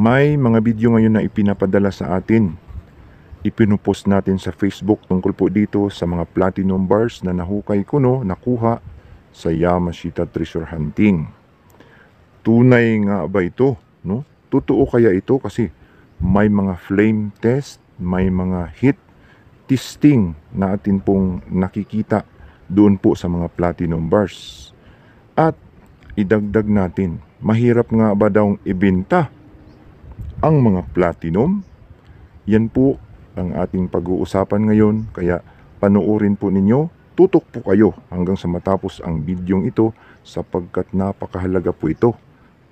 May mga video ngayon na ipinapadala sa atin. Ipinupost natin sa Facebook tungkol po dito sa mga platinum bars na nahukay ko no, nakuha sa Yamashita Treasure Hunting. Tunay nga ba ito? No? Totoo kaya ito kasi may mga flame test, may mga heat testing na atin pong nakikita doon po sa mga platinum bars. At idagdag natin, mahirap nga ba daw ibenta ang mga platinum. Yan po ang ating pag-uusapan ngayon. Kaya panoorin po ninyo, tutok po kayo hanggang sa matapos ang bidyong ito sapagkat napakahalaga po ito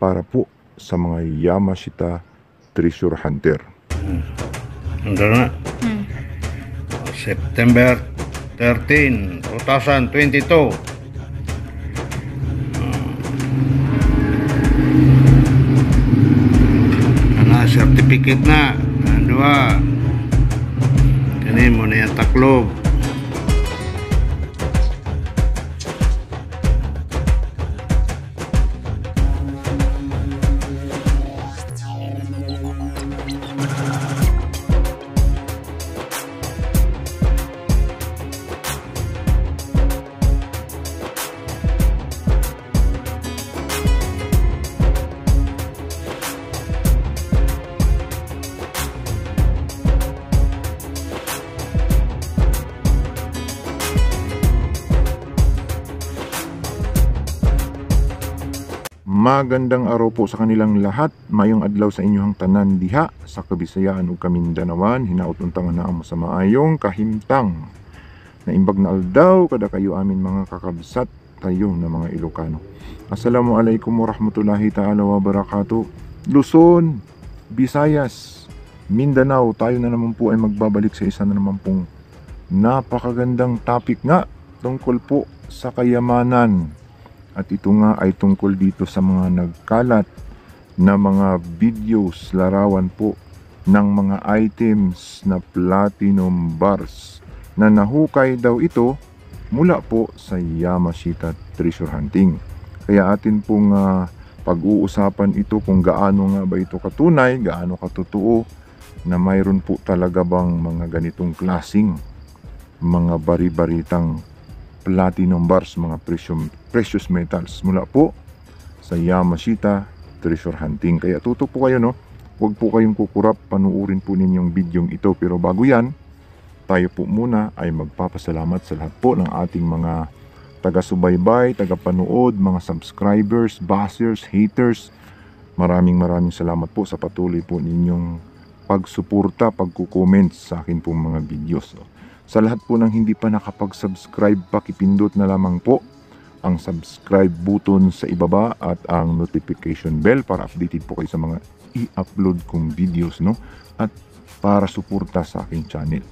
para po sa mga Yamashita Treasure Hunter. Hmm. na. Hmm. September 13, 2022. gitna ang duha kani mo na yung taklob Magandang araw po sa kanilang lahat. Mayong adlaw sa inyong tanan diha sa Kabisayaan ug Kamindanawan. Hinaot untangan na sa maayong kahimtang. Naimbag na aldaw kada kayo amin mga kakabsat tayo na mga Ilocano. Assalamualaikum warahmatullahi taala wabarakatuh. Luzon, Visayas, Mindanao, tayo na naman po ay magbabalik sa isa na naman pong napakagandang topic nga tungkol po sa kayamanan at ito nga ay tungkol dito sa mga nagkalat na mga videos larawan po ng mga items na platinum bars na nahukay daw ito mula po sa Yamashita treasure hunting. Kaya atin pong uh, pag-uusapan ito kung gaano nga ba ito katunay, gaano katotoo na mayroon po talaga bang mga ganitong klasing mga bari-baritang platinum bars, mga prism, precious metals mula po sa Yamashita Treasure Hunting. Kaya tutok po kayo no, huwag po kayong kukurap, panuurin po ninyong bidyong ito. Pero bago yan, tayo po muna ay magpapasalamat sa lahat po ng ating mga taga-subaybay, taga-panood, mga subscribers, bashers, haters. Maraming maraming salamat po sa patuloy po ninyong pagsuporta, pagko pagkukomment sa akin pong mga videos. Sa lahat po ng hindi pa nakapag-subscribe, pakipindot na lamang po ang subscribe button sa ibaba at ang notification bell para updated po kayo sa mga i-upload kong videos no at para suporta sa aking channel.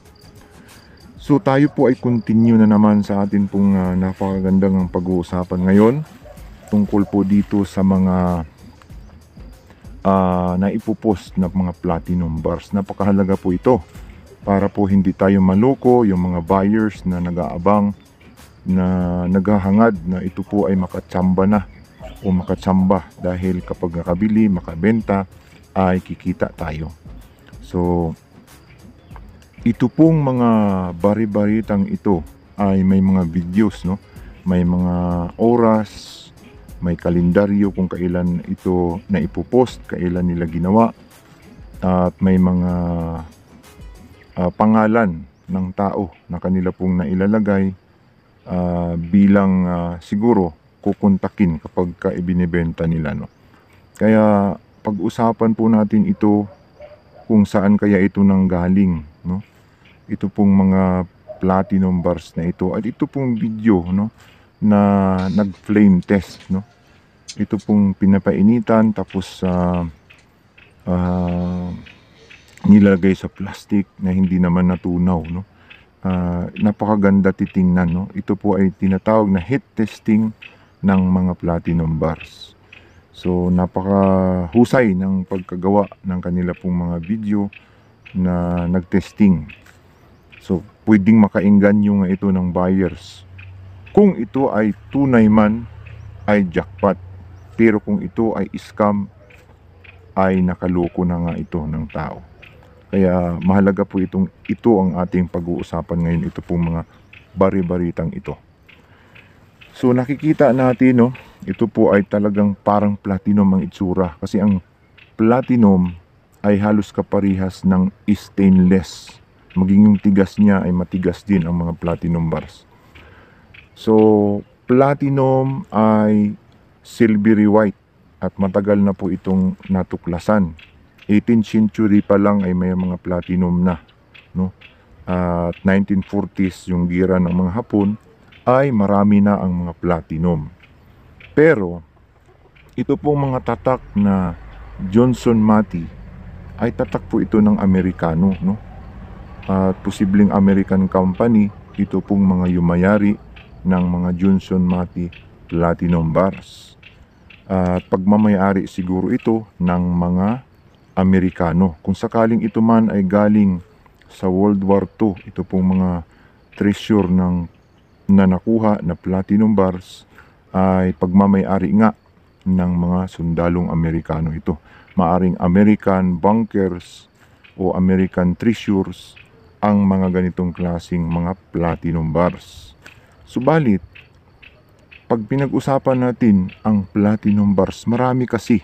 So tayo po ay continue na naman sa atin pong uh, napakagandang pag-uusapan ngayon tungkol po dito sa mga uh, naipopost na mga platinum bars. Napakahalaga po ito para po hindi tayo maloko yung mga buyers na nag-aabang na naghahangad na ito po ay makatsamba na o makatsamba dahil kapag nakabili, makabenta ay kikita tayo. So, ito pong mga bari-baritang ito ay may mga videos, no? may mga oras, may kalendaryo kung kailan ito na ipopost, kailan nila ginawa at may mga uh, pangalan ng tao na kanila pong nailalagay uh, bilang uh, siguro kukontakin kapag ka ibinebenta nila no. Kaya pag-usapan po natin ito kung saan kaya ito nanggaling no. Ito pong mga platinum bars na ito at ito pong video no na nag-flame test no. Ito pong pinapainitan tapos uh, uh, nilagay sa plastic na hindi naman natunaw no Ah, napakaganda titingnan. No? Ito po ay tinatawag na heat testing ng mga platinum bars. So napakahusay ng pagkagawa ng kanila pong mga video na nagtesting. So pwedeng makainggan nga ito ng buyers. Kung ito ay tunay man ay jackpot. Pero kung ito ay scam ay nakaloko na nga ito ng tao. Kaya mahalaga po itong ito ang ating pag-uusapan ngayon. Ito po mga bari-baritang ito. So nakikita natin no, ito po ay talagang parang platinum ang itsura kasi ang platinum ay halos kaparihas ng stainless. Maging yung tigas niya ay matigas din ang mga platinum bars. So platinum ay silvery white at matagal na po itong natuklasan 18th century pa lang ay may mga platinum na no at 1940s yung gira ng mga Hapon ay marami na ang mga platinum pero ito pong mga tatak na Johnson Mati ay tatak po ito ng Amerikano no at posibleng American company ito pong mga yumayari ng mga Johnson Mati platinum bars at uh, pagmamayari siguro ito ng mga Amerikano. Kung sakaling ito man ay galing sa World War II, ito pong mga treasure ng na nakuha na platinum bars ay pagmamayari nga ng mga sundalong Amerikano ito. Maaring American bunkers o American treasures ang mga ganitong klasing mga platinum bars. Subalit, pag pinag-usapan natin ang platinum bars, marami kasi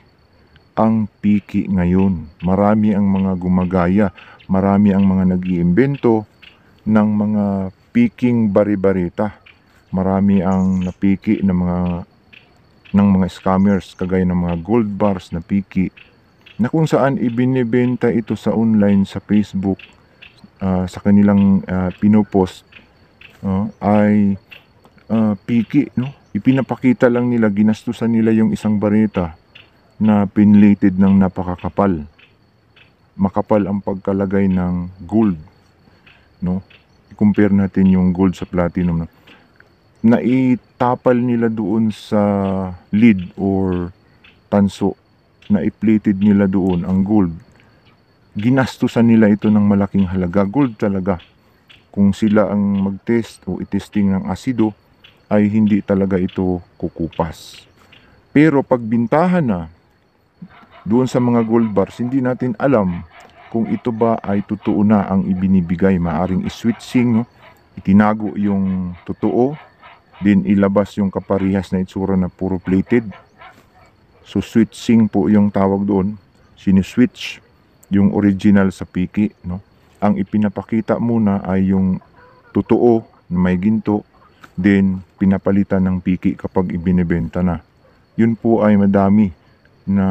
ang piki ngayon. Marami ang mga gumagaya, marami ang mga nag-iimbento ng mga piking baribarita. Marami ang napiki ng mga ng mga scammers kagaya ng mga gold bars na piki na kung saan ibinebenta ito sa online sa Facebook uh, sa kanilang uh, pinopost uh, ay uh, piki no ipinapakita lang nila ginastusan nila yung isang barita na pinlated ng napakakapal. Makapal ang pagkalagay ng gold. No? I-compare natin yung gold sa platinum. Na itapal nila doon sa lead or tanso na i-plated nila doon ang gold. Ginastusan nila ito ng malaking halaga. Gold talaga. Kung sila ang mag-test o i-testing ng asido, ay hindi talaga ito kukupas. Pero pag bintahan na doon sa mga gold bars, hindi natin alam kung ito ba ay totoo na ang ibinibigay. Maaring iswitching, itinago yung totoo, din ilabas yung kaparihas na itsura na puro plated. So switching po yung tawag doon. Siniswitch yung original sa piki. No? Ang ipinapakita muna ay yung totoo na may ginto, then pinapalitan ng piki kapag ibinibenta na. Yun po ay madami na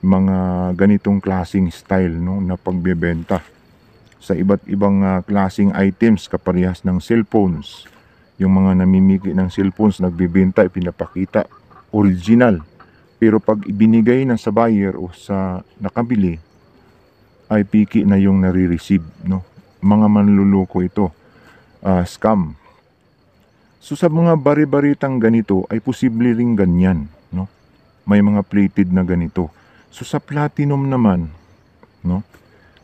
mga ganitong klasing style no, na pagbebenta sa iba't ibang uh, klasing items kaparehas ng cellphones. Yung mga namimiki ng cellphones nagbebenta ipinapakita original. Pero pag ibinigay na sa buyer o sa nakabili ay piki na yung nare-receive no. Mga manluloko ito. Uh, scam. So sa mga bari-baritang ganito ay posible ring ganyan no may mga plated na ganito. So sa platinum naman, no?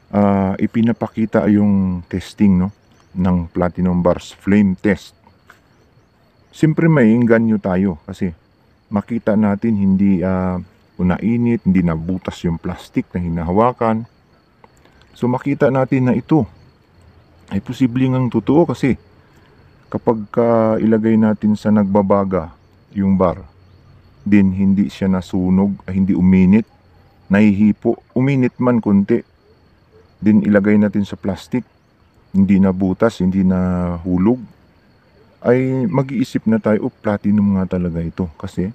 Uh, ipinapakita yung testing no ng platinum bars flame test. Siyempre may inganyo tayo kasi makita natin hindi uh, ah, unainit, hindi nabutas yung plastic na hinahawakan. So makita natin na ito ay posibleng ang totoo kasi kapag uh, ilagay natin sa nagbabaga yung bar, din hindi siya nasunog, ah, hindi uminit, nahihipo, uminit man konti. Din ilagay natin sa plastic, hindi na butas, hindi na hulog. Ay mag-iisip na tayo, oh, platinum nga talaga ito kasi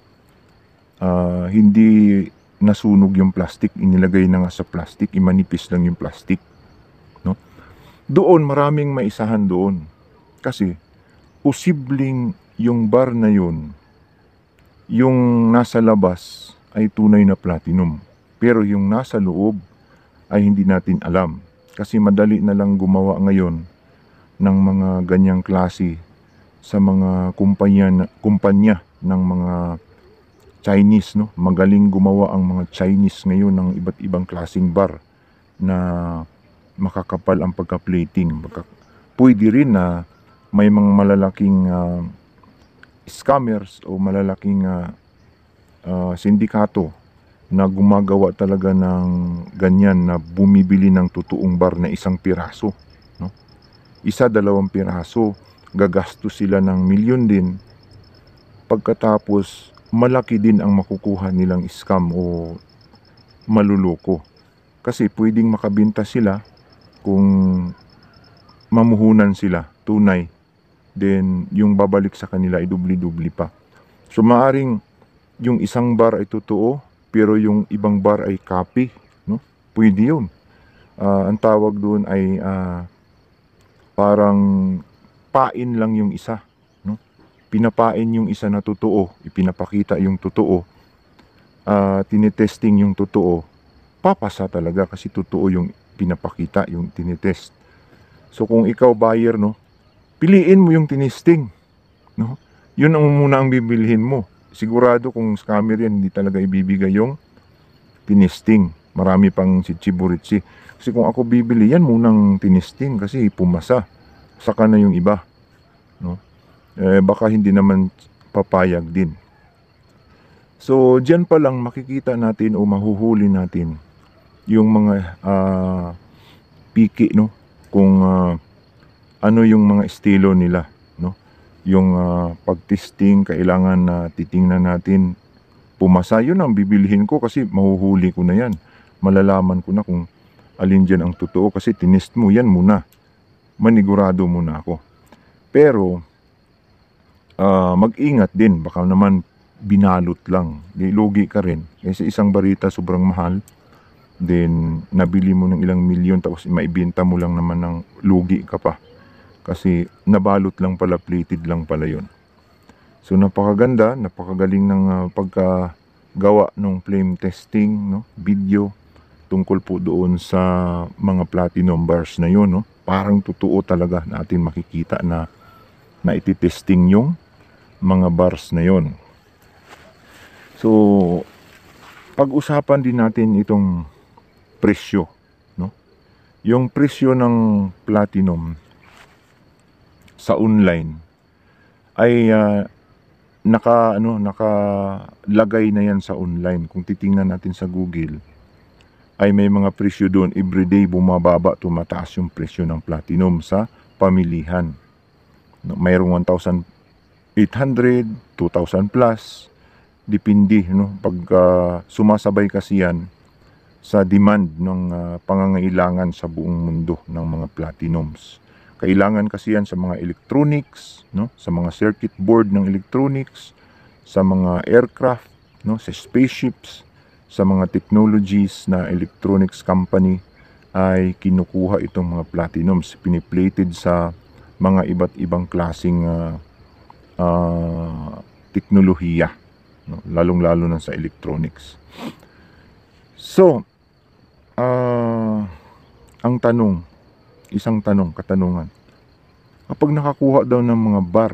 uh, hindi nasunog yung plastic, inilagay na nga sa plastic, imanipis lang yung plastic. No? Doon maraming maisahan doon kasi posibleng yung bar na yun yung nasa labas ay tunay na platinum. Pero yung nasa loob ay hindi natin alam. Kasi madali na lang gumawa ngayon ng mga ganyang klase sa mga kumpanya, kumpanya ng mga Chinese. No? Magaling gumawa ang mga Chinese ngayon ng iba't ibang klasing bar na makakapal ang pagka-plating. Pwede rin na may mga malalaking uh, scammers o malalaking uh, uh, sindikato na gumagawa talaga ng ganyan na bumibili ng totoong bar na isang piraso. No? Isa, dalawang piraso, gagasto sila ng milyon din. Pagkatapos, malaki din ang makukuha nilang scam o maluloko. Kasi pwedeng makabinta sila kung mamuhunan sila tunay then yung babalik sa kanila ay dubli-dubli pa. So maaring yung isang bar ay totoo pero yung ibang bar ay copy, no? Pwede 'yun. Uh, ang tawag doon ay uh, parang pain lang yung isa, no? Pinapain yung isa na totoo, ipinapakita yung totoo. Uh, tinetesting yung totoo. Papasa talaga kasi totoo yung pinapakita, yung tinetest. So kung ikaw buyer, no, piliin mo yung tinisting. No? Yun ang muna ang bibilihin mo. Sigurado kung scammer yan, hindi talaga ibibigay yung tinisting. Marami pang si Chiburitsi. Kasi kung ako bibili yan, munang tinisting kasi pumasa. Saka na yung iba. No? Eh, baka hindi naman papayag din. So, dyan pa lang makikita natin o mahuhuli natin yung mga uh, piki, no? Kung uh, ano yung mga estilo nila no yung uh, pagtesting kailangan na uh, titingnan natin pumasa yun ang bibilihin ko kasi mahuhuli ko na yan malalaman ko na kung alin dyan ang totoo kasi tinest mo yan muna manigurado muna ako pero uh, mag-ingat din baka naman binalot lang lugi ka rin kasi isang barita sobrang mahal then nabili mo ng ilang milyon tapos maibenta mo lang naman ng lugi ka pa kasi nabalot lang pala, plated lang pala yun. So napakaganda, napakagaling ng uh, pagkagawa ng flame testing, no? video tungkol po doon sa mga platinum bars na yun. No? Parang totoo talaga natin makikita na na ititesting yung mga bars na yon. So, pag-usapan din natin itong presyo. No? Yung presyo ng platinum sa online ay uh, naka ano nakalagay na yan sa online kung titingnan natin sa Google ay may mga presyo doon everyday bumababa tumataas yung presyo ng platinum sa pamilihan mayroong 1,800 2,000 plus depende no pag uh, sumasabay kasi yan sa demand ng uh, pangangailangan sa buong mundo ng mga platinums kailangan kasi yan sa mga electronics, no? sa mga circuit board ng electronics, sa mga aircraft, no? sa spaceships, sa mga technologies na electronics company ay kinukuha itong mga platinums, piniplated sa mga iba't ibang klasing uh, ah, uh, ah, teknolohiya, no? lalong-lalo na sa electronics. So, uh, ang tanong, isang tanong, katanungan. Kapag nakakuha daw ng mga bar,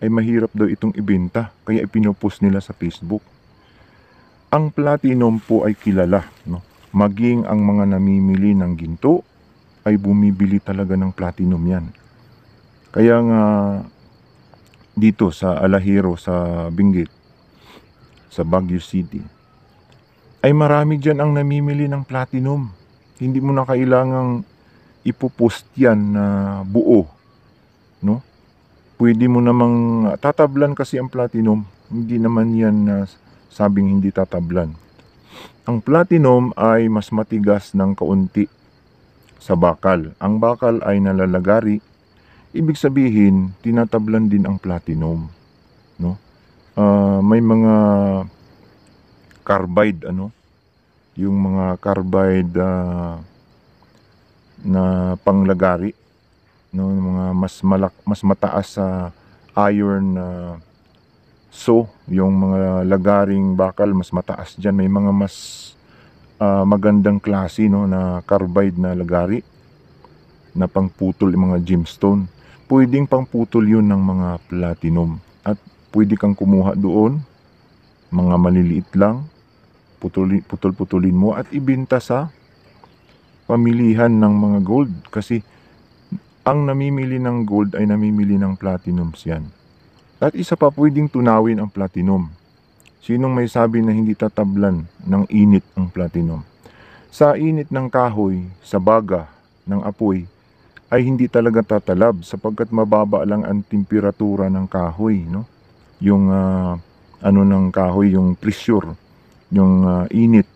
ay mahirap daw itong ibenta, kaya ipinopost nila sa Facebook. Ang platinum po ay kilala, no? maging ang mga namimili ng ginto ay bumibili talaga ng platinum yan. Kaya nga dito sa Alahiro sa Benguet, sa Baguio City, ay marami dyan ang namimili ng platinum. Hindi mo na kailangang ipopost yan na buo. No? Pwede mo namang tatablan kasi ang platinum. Hindi naman yan na sabing hindi tatablan. Ang platinum ay mas matigas ng kaunti sa bakal. Ang bakal ay nalalagari. Ibig sabihin, tinatablan din ang platinum. No? Uh, may mga carbide ano yung mga carbide uh, na panglagari no mga mas malak mas mataas sa uh, iron na uh, so yung mga lagaring bakal mas mataas diyan may mga mas uh, magandang klase no na carbide na lagari na pangputol yung mga gemstone pwedeng pangputol yun ng mga platinum at pwede kang kumuha doon mga maliliit lang putulin putol-putulin mo at ibinta sa pamilihan ng mga gold kasi ang namimili ng gold ay namimili ng platinums yan. At isa pa pwedeng tunawin ang platinum. Sinong may sabi na hindi tatablan ng init ang platinum? Sa init ng kahoy, sa baga ng apoy, ay hindi talaga tatalab sapagkat mababa lang ang temperatura ng kahoy. No? Yung uh, ano ng kahoy, yung pressure, yung uh, init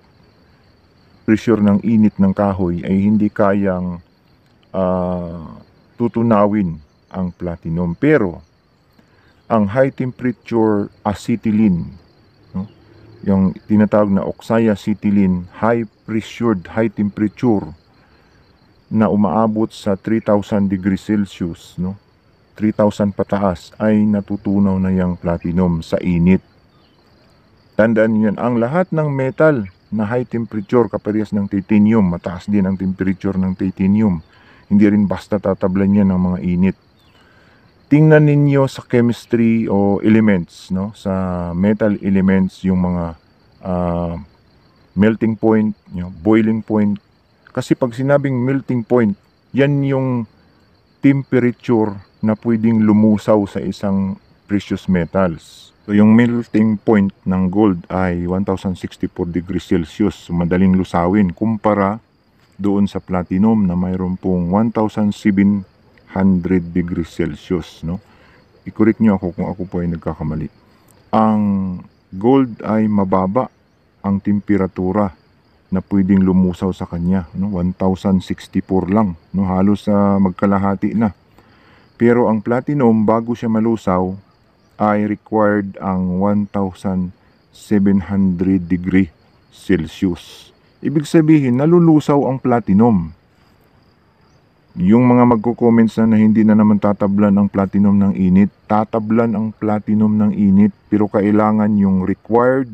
pressure ng init ng kahoy ay hindi kayang uh, tutunawin ang platinum. Pero, ang high temperature acetylene, no? yung tinatawag na oxyacetylene, high pressured, high temperature, na umaabot sa 3,000 degrees Celsius, no? 3,000 pataas, ay natutunaw na yung platinum sa init. Tandaan niyo yan, ang lahat ng metal na high temperature kaparehas ng titanium. Mataas din ang temperature ng titanium. Hindi rin basta tatablan niya ng mga init. Tingnan ninyo sa chemistry o elements, no? sa metal elements, yung mga uh, melting point, you boiling point. Kasi pag sinabing melting point, yan yung temperature na pwedeng lumusaw sa isang precious metals. So yung melting point ng gold ay 1064 degrees Celsius. So madaling lusawin kumpara doon sa platinum na mayroon pong 1700 degrees Celsius. No? I-correct nyo ako kung ako po ay nagkakamali. Ang gold ay mababa ang temperatura na pwedeng lumusaw sa kanya. No? 1064 lang. No? Halos uh, magkalahati na. Pero ang platinum bago siya malusaw ay required ang 1,700 degree Celsius. Ibig sabihin, nalulusaw ang platinum. Yung mga magko-comments na, na hindi na naman tatablan ang platinum ng init, tatablan ang platinum ng init pero kailangan yung required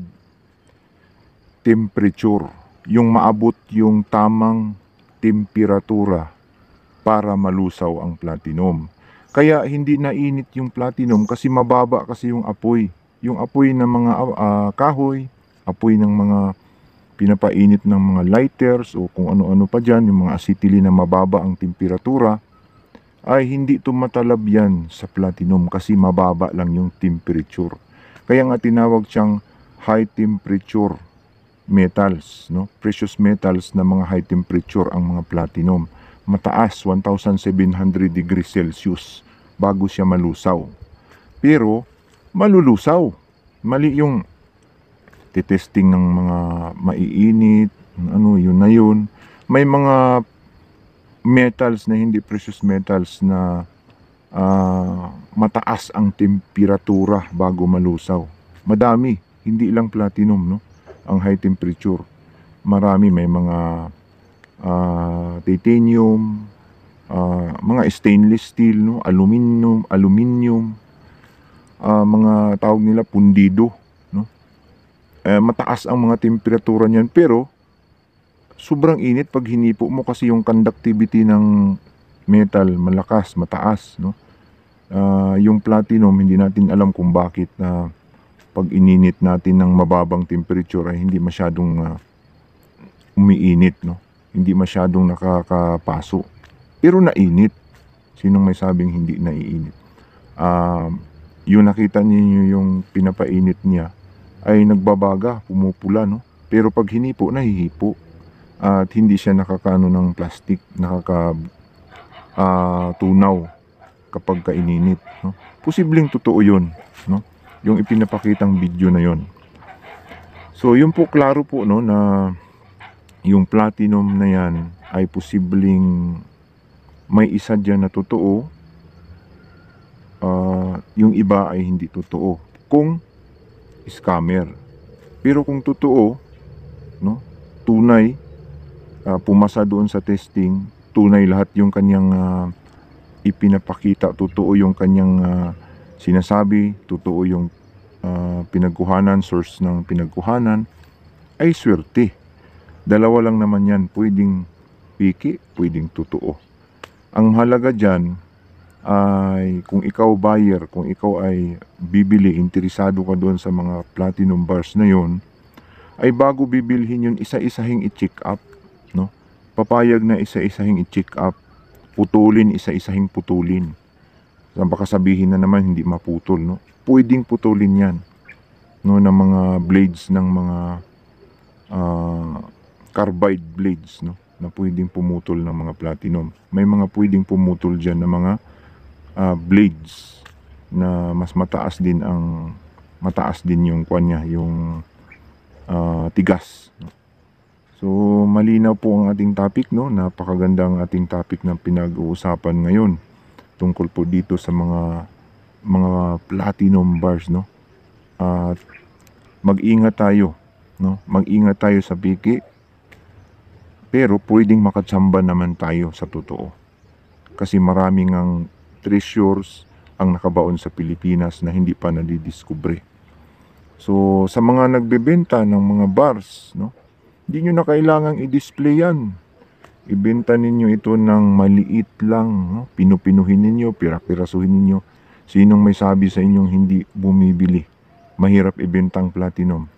temperature, yung maabot yung tamang temperatura para malusaw ang platinum. Kaya hindi nainit yung platinum kasi mababa kasi yung apoy. Yung apoy ng mga uh, kahoy, apoy ng mga pinapainit ng mga lighters o kung ano-ano pa dyan, yung mga acetylene na mababa ang temperatura, ay hindi tumatalab yan sa platinum kasi mababa lang yung temperature. Kaya nga tinawag siyang high temperature metals, no? precious metals na mga high temperature ang mga platinum mataas, 1,700 degrees Celsius bago siya malusaw. Pero, malulusaw. Mali yung titesting ng mga maiinit, ano yun na yun. May mga metals na hindi precious metals na uh, mataas ang temperatura bago malusaw. Madami, hindi lang platinum, no? Ang high temperature. Marami, may mga uh, titanium, uh, mga stainless steel, no? aluminum, aluminum, uh, ah, mga tawag nila pundido. No? Eh, mataas ang mga temperatura niyan pero sobrang init pag hinipo mo kasi yung conductivity ng metal malakas, mataas. No? Uh, yung platinum, hindi natin alam kung bakit na uh, pag ininit natin ng mababang temperature ay hindi masyadong uh, umiinit. No? hindi masyadong nakakapaso. Pero nainit. Sinong may sabing hindi naiinit? Um, yung nakita niyo yung pinapainit niya ay nagbabaga, pumupula, no? Pero pag hinipo, nahihipo. at hindi siya nakakano ng plastic, nakaka uh, tunaw kapag kaininit, no? Posibleng totoo 'yun, no? Yung ipinapakitang video na 'yon. So, yun po klaro po no na yung platinum na yan ay posibleng may isa dyan na totoo uh, yung iba ay hindi totoo kung scammer pero kung totoo no tunay uh, pumasa doon sa testing tunay lahat yung kanyang uh, ipinapakita totoo yung kanyang uh, sinasabi totoo yung uh, pinagkuhanan source ng pinagkuhanan ay swerte Dalawa lang naman yan, pwedeng piki, pwedeng totoo. Ang halaga dyan ay kung ikaw buyer, kung ikaw ay bibili, interesado ka doon sa mga platinum bars na yon, ay bago bibilhin yun, isa-isahing i-check up. No? Papayag na isa-isahing i-check up, putulin, isa-isahing putulin. Baka sabihin na naman hindi maputol. No? Pwedeng putulin yan no, ng mga blades ng mga uh, carbide blades no na pwedeng pumutol ng mga platinum. May mga pwedeng pumutol diyan ng mga uh, blades na mas mataas din ang mataas din yung kwan niya, yung uh, tigas. So malinaw po ang ating topic no, napakaganda ang ating topic na pinag-uusapan ngayon tungkol po dito sa mga mga platinum bars no. At uh, mag-ingat tayo no, mag-ingat tayo sa biki pero pwedeng makatsamba naman tayo sa totoo. Kasi maraming ang treasures ang nakabaon sa Pilipinas na hindi pa nadidiskubre. So sa mga nagbebenta ng mga bars, no? Hindi nyo na kailangang i-display yan. Ibenta ninyo ito ng maliit lang. No? Pinupinuhin ninyo, pirapirasuhin ninyo. Sinong may sabi sa inyong hindi bumibili? Mahirap ibentang platinum.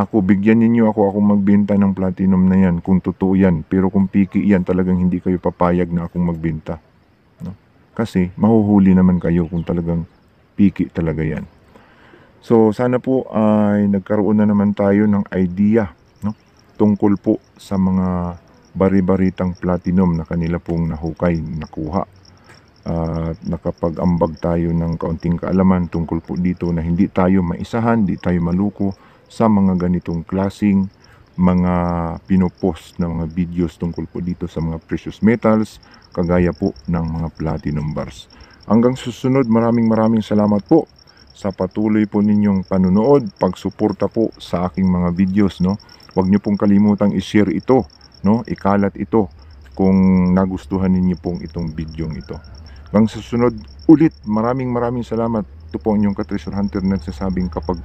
Ako, bigyan ninyo ako akong magbenta ng platinum na yan kung totoo yan. Pero kung piki yan, talagang hindi kayo papayag na akong magbenta. No? Kasi mahuhuli naman kayo kung talagang piki talaga yan. So sana po ay nagkaroon na naman tayo ng idea no? tungkol po sa mga bari-baritang platinum na kanila pong nahukay, nakuha. At uh, nakapag-ambag tayo ng kaunting kaalaman tungkol po dito na hindi tayo maisahan, hindi tayo maluko, sa mga ganitong klasing mga pinopost na mga videos tungkol po dito sa mga precious metals kagaya po ng mga platinum bars. Hanggang susunod maraming maraming salamat po sa patuloy po ninyong panunood, pagsuporta po sa aking mga videos. No? Huwag niyo pong kalimutang i-share ito, no? ikalat ito kung nagustuhan ninyo pong itong bidyong ito. Hanggang susunod ulit maraming maraming salamat. Ito po ang inyong Katresure Hunter nagsasabing kapag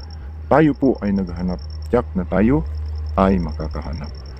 tayo po ay naghanap, tiyak na tayo ay makakahanap.